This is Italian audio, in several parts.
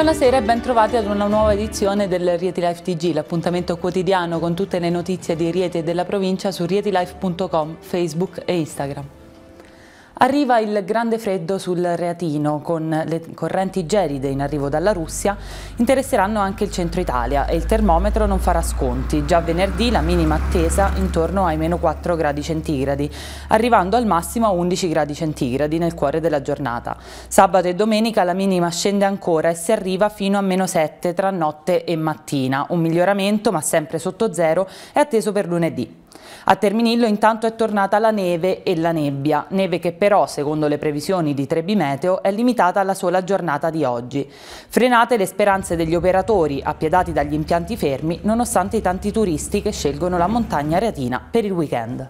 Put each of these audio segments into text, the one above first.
Buonasera e bentrovati ad una nuova edizione del Rieti Life TG, l'appuntamento quotidiano con tutte le notizie di Rieti e della provincia su rietilife.com, Facebook e Instagram. Arriva il grande freddo sul Reatino con le correnti gelide in arrivo dalla Russia interesseranno anche il centro Italia e il termometro non farà sconti. Già venerdì la minima attesa intorno ai meno 4 gradi centigradi, arrivando al massimo a 11 gradi centigradi nel cuore della giornata. Sabato e domenica la minima scende ancora e si arriva fino a meno 7 tra notte e mattina. Un miglioramento, ma sempre sotto zero, è atteso per lunedì. A Terminillo intanto è tornata la neve e la nebbia, neve che però, secondo le previsioni di Trebi Meteo, è limitata alla sola giornata di oggi. Frenate le speranze degli operatori, appiedati dagli impianti fermi, nonostante i tanti turisti che scelgono la montagna reatina per il weekend.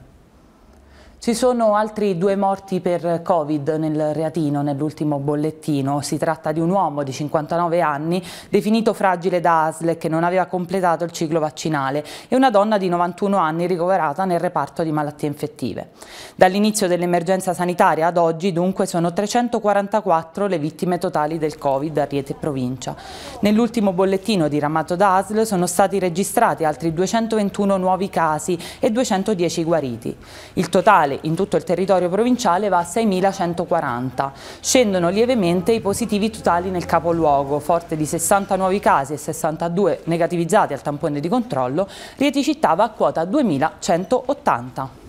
Ci sono altri due morti per Covid nel Reatino nell'ultimo bollettino. Si tratta di un uomo di 59 anni definito fragile da ASL che non aveva completato il ciclo vaccinale e una donna di 91 anni ricoverata nel reparto di malattie infettive. Dall'inizio dell'emergenza sanitaria ad oggi dunque sono 344 le vittime totali del Covid a Riete e provincia. Nell'ultimo bollettino diramato da ASL sono stati registrati altri 221 nuovi casi e 210 guariti. Il totale totale in tutto il territorio provinciale va a 6.140. Scendono lievemente i positivi totali nel capoluogo, forte di 60 nuovi casi e 62 negativizzati al tampone di controllo, Rieti Città va a quota 2.180.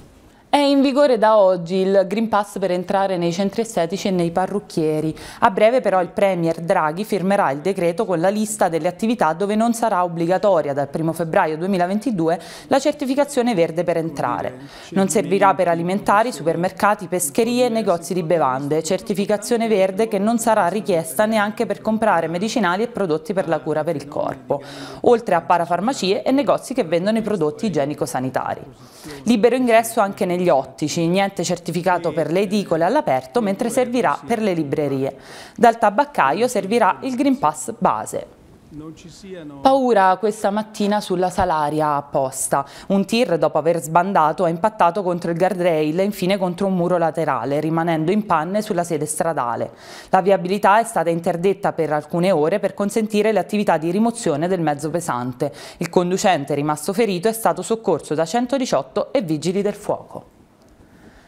È in vigore da oggi il Green Pass per entrare nei centri estetici e nei parrucchieri. A breve però il Premier Draghi firmerà il decreto con la lista delle attività dove non sarà obbligatoria dal 1 febbraio 2022 la certificazione verde per entrare. Non servirà per alimentari, supermercati, pescherie e negozi di bevande. Certificazione verde che non sarà richiesta neanche per comprare medicinali e prodotti per la cura per il corpo, oltre a parafarmacie e negozi che vendono i prodotti igienico-sanitari. Libero ingresso anche negli negli ottici, niente certificato per le edicole all'aperto mentre servirà per le librerie. Dal tabaccaio servirà il Green Pass base. Paura questa mattina sulla Salaria apposta. Un tir dopo aver sbandato ha impattato contro il guardrail e infine contro un muro laterale, rimanendo in panne sulla sede stradale. La viabilità è stata interdetta per alcune ore per consentire le attività di rimozione del mezzo pesante. Il conducente rimasto ferito è stato soccorso da 118 e vigili del fuoco.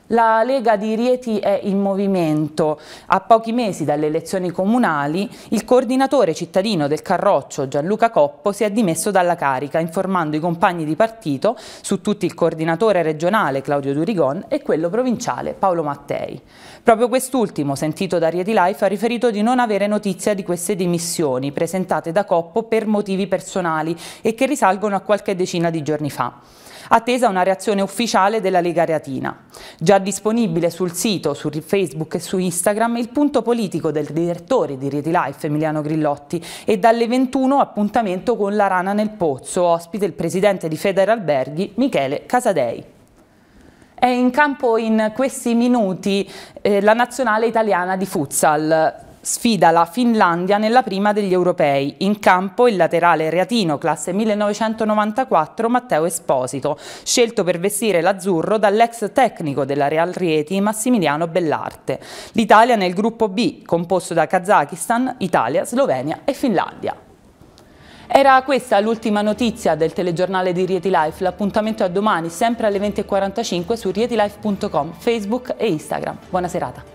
La Lega di Rieti è in movimento. A pochi mesi dalle elezioni comunali, il coordinatore cittadino del Carroccio, Gianluca Coppo, si è dimesso dalla carica, informando i compagni di partito, su tutti il coordinatore regionale Claudio Durigon e quello provinciale Paolo Mattei. Proprio quest'ultimo, sentito da Rieti Life, ha riferito di non avere notizia di queste dimissioni presentate da Coppo per motivi personali e che risalgono a qualche decina di giorni fa attesa una reazione ufficiale della Lega Reatina. Già disponibile sul sito, su Facebook e su Instagram il punto politico del direttore di Reti Life Emiliano Grillotti e dalle 21 appuntamento con la Rana nel Pozzo, ospite il presidente di Federalberghi Michele Casadei. È in campo in questi minuti eh, la nazionale italiana di futsal sfida la Finlandia nella prima degli europei. In campo il laterale reatino classe 1994 Matteo Esposito, scelto per vestire l'azzurro dall'ex tecnico della Real Rieti Massimiliano Bellarte. L'Italia nel gruppo B, composto da Kazakistan, Italia, Slovenia e Finlandia. Era questa l'ultima notizia del telegiornale di Rieti Life. L'appuntamento è domani, sempre alle 20.45 su rietilife.com, Facebook e Instagram. Buona serata.